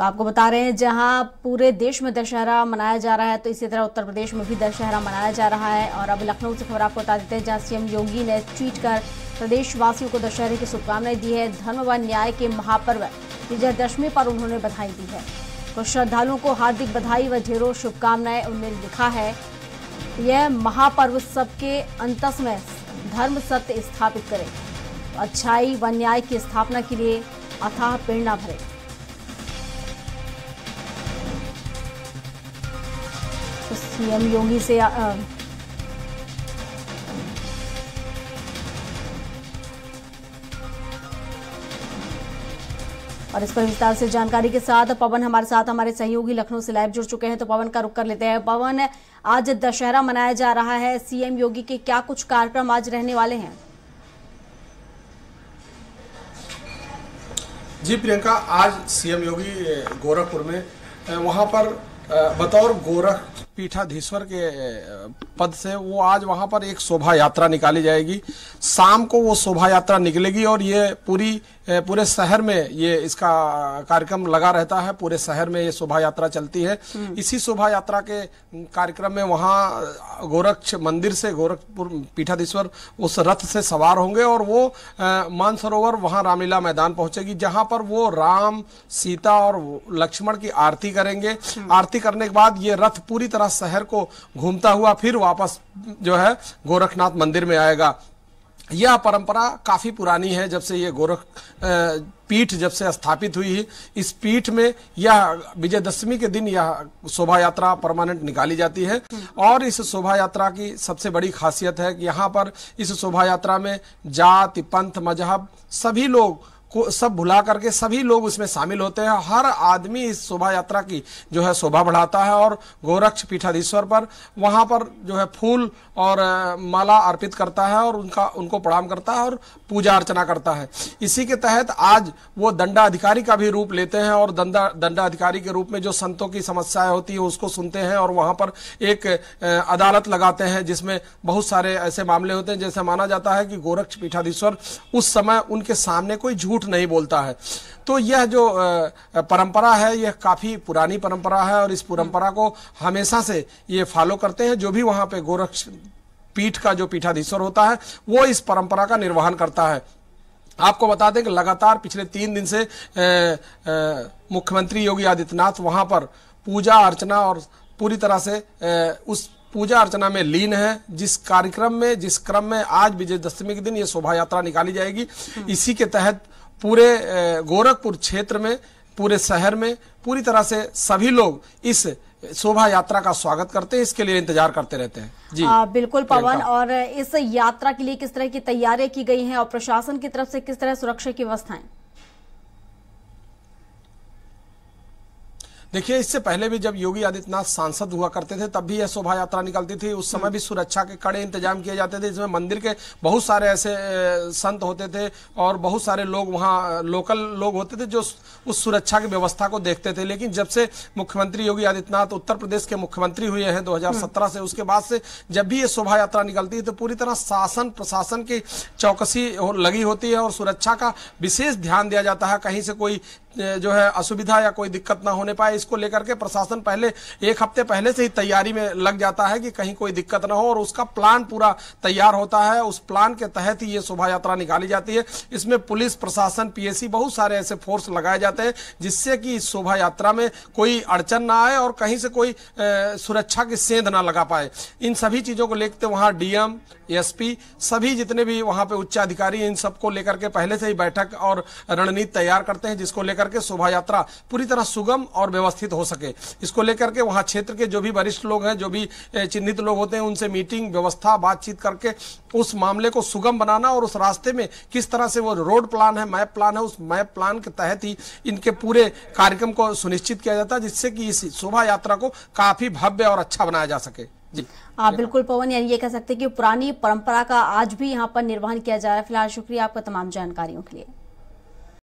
तो आपको बता रहे हैं जहां पूरे देश में दशहरा मनाया जा रहा है तो इसी तरह उत्तर प्रदेश में भी दशहरा मनाया जा रहा है और अब लखनऊ से खबर आपको बता देते हैं जहां सीएम योगी ने ट्वीट कर प्रदेशवासियों को दशहरे की शुभकामनाएं दी है धर्म व न्याय के महापर्व विजयदशमी पर उन्होंने बधाई दी है तो श्रद्धालुओं को हार्दिक बधाई व ढेरों शुभकामनाएं उन्होंने लिखा है यह महापर्व सबके अंतस में धर्म सत्य स्थापित करे अच्छाई व न्याय की स्थापना के लिए अथाह प्रेरणा भरे सीएम योगी से आ, और इस पर विस्तार से जानकारी के साथ पवन हमारे साथ हमारे सहयोगी लखनऊ से लाइव जुड़ चुके हैं तो पवन का रुक कर लेते हैं पवन आज दशहरा मनाया जा रहा है सीएम योगी के क्या कुछ कार्यक्रम आज रहने वाले हैं जी प्रियंका आज सीएम योगी गोरखपुर में वहां पर बतौर गोरख पीठाधीश्वर के पद से वो आज वहां पर एक शोभा यात्रा निकाली जाएगी शाम को वो शोभा यात्रा निकलेगी और ये पूरी पूरे शहर में ये इसका कार्यक्रम लगा रहता है पूरे शहर में ये शोभा यात्रा चलती है हम्म। इसी शोभा यात्रा के कार्यक्रम में वहाँ गोरक्ष मंदिर से गोरखपुर पीठाधीश्वर उस रथ से सवार होंगे और वो मानसरोवर वहाँ रामलीला मैदान पहुंचेगी जहाँ पर वो राम सीता और लक्ष्मण की आरती करेंगे हम्म। आरती करने के बाद ये रथ पूरी तरह शहर को घूमता हुआ फिर वापस जो है गोरखनाथ मंदिर में आएगा यह परंपरा काफी पुरानी है जब से ये गोरख पीठ जब से स्थापित हुई है इस पीठ में यह विजयदशमी के दिन यह शोभा यात्रा परमानेंट निकाली जाती है और इस शोभा यात्रा की सबसे बड़ी खासियत है कि यहाँ पर इस शोभा यात्रा में जाति पंथ मजहब सभी लोग को सब भुला करके सभी लोग उसमें शामिल होते हैं हर आदमी इस शोभा यात्रा की जो है शोभा बढ़ाता है और गोरक्ष पीठाधीश्वर पर वहाँ पर जो है फूल और माला अर्पित करता है और उनका उनको प्रणाम करता है और पूजा अर्चना करता है इसी के तहत आज वो दंडाधिकारी का भी रूप लेते हैं और दंडा दंडाधिकारी के रूप में जो संतों की समस्याएं होती है उसको सुनते हैं और वहाँ पर एक अदालत लगाते हैं जिसमें बहुत सारे ऐसे मामले होते हैं जैसे माना जाता है कि गोरक्ष पीठाधीश्वर उस समय उनके सामने कोई झूठ झूठ नहीं बोलता है तो यह जो परंपरा है यह काफ़ी पुरानी परंपरा है और इस परंपरा को हमेशा से ये फॉलो करते हैं जो भी वहां पे गोरक्ष पीठ का जो पीठाधीश्वर होता है वो इस परंपरा का निर्वहन करता है आपको बता दें कि लगातार पिछले तीन दिन से मुख्यमंत्री योगी आदित्यनाथ वहां पर पूजा अर्चना और पूरी तरह से ए, उस पूजा अर्चना में लीन है जिस कार्यक्रम में जिस क्रम में आज विजयदशमी के दिन ये शोभा यात्रा निकाली जाएगी इसी के तहत पूरे गोरखपुर क्षेत्र में पूरे शहर में पूरी तरह से सभी लोग इस शोभा यात्रा का स्वागत करते हैं इसके लिए इंतजार करते रहते हैं जी आ, बिल्कुल पवन और इस यात्रा के लिए किस तरह की तैयारियां की गई हैं और प्रशासन की तरफ से किस तरह सुरक्षा की व्यवस्थाएं देखिए इससे पहले भी जब योगी आदित्यनाथ सांसद हुआ करते थे तब भी यह शोभा यात्रा निकलती थी उस समय भी सुरक्षा के कड़े इंतजाम किए जाते थे इसमें मंदिर के बहुत सारे ऐसे संत होते थे और बहुत सारे लोग वहाँ लोकल लोग होते थे जो उस सुरक्षा की व्यवस्था को देखते थे लेकिन जब से मुख्यमंत्री योगी आदित्यनाथ उत्तर प्रदेश के मुख्यमंत्री हुए हैं दो से उसके बाद से जब भी ये शोभा यात्रा निकलती है तो पूरी तरह शासन प्रशासन की चौकसी लगी होती है और सुरक्षा का विशेष ध्यान दिया जाता है कहीं से कोई जो है असुविधा या कोई दिक्कत ना होने पाए इसको लेकर के प्रशासन पहले एक हफ्ते पहले से ही तैयारी में लग जाता है कि कहीं कोई दिक्कत ना हो और उसका प्लान पूरा तैयार होता है उस प्लान के तहत ही ये शोभा यात्रा निकाली जाती है इसमें पुलिस प्रशासन पीएसी बहुत सारे ऐसे फोर्स लगाए जाते हैं जिससे कि इस शोभा यात्रा में कोई अड़चन ना आए और कहीं से कोई सुरक्षा की सेंध ना लगा पाए इन सभी चीजों को लेकर वहां डीएम एसपी सभी जितने भी वहां पे उच्चाधिकारी इन सबको लेकर के पहले से ही बैठक और रणनीति तैयार करते हैं जिसको लेकर लेकर के शोभा यात्रा पूरी तरह सुगम और व्यवस्थित हो सके इसको लेकर के वहाँ क्षेत्र के जो भी वरिष्ठ लोग हैं जो भी चिन्हित लोग होते हैं उनसे मीटिंग व्यवस्था बातचीत करके उस मामले को सुगम बनाना और उस रास्ते में किस तरह से वो रोड प्लान है मैप प्लान है उस मैप प्लान के तहत ही इनके पूरे कार्यक्रम को सुनिश्चित किया जाता है जिससे कि इस शोभा यात्रा को काफी भव्य और अच्छा बनाया जा सके जी आप हाँ, बिल्कुल पवन यानी ये कह सकते हैं कि पुरानी परंपरा का आज भी यहाँ पर निर्वहन किया जा रहा है फिलहाल शुक्रिया आपका तमाम जानकारियों के लिए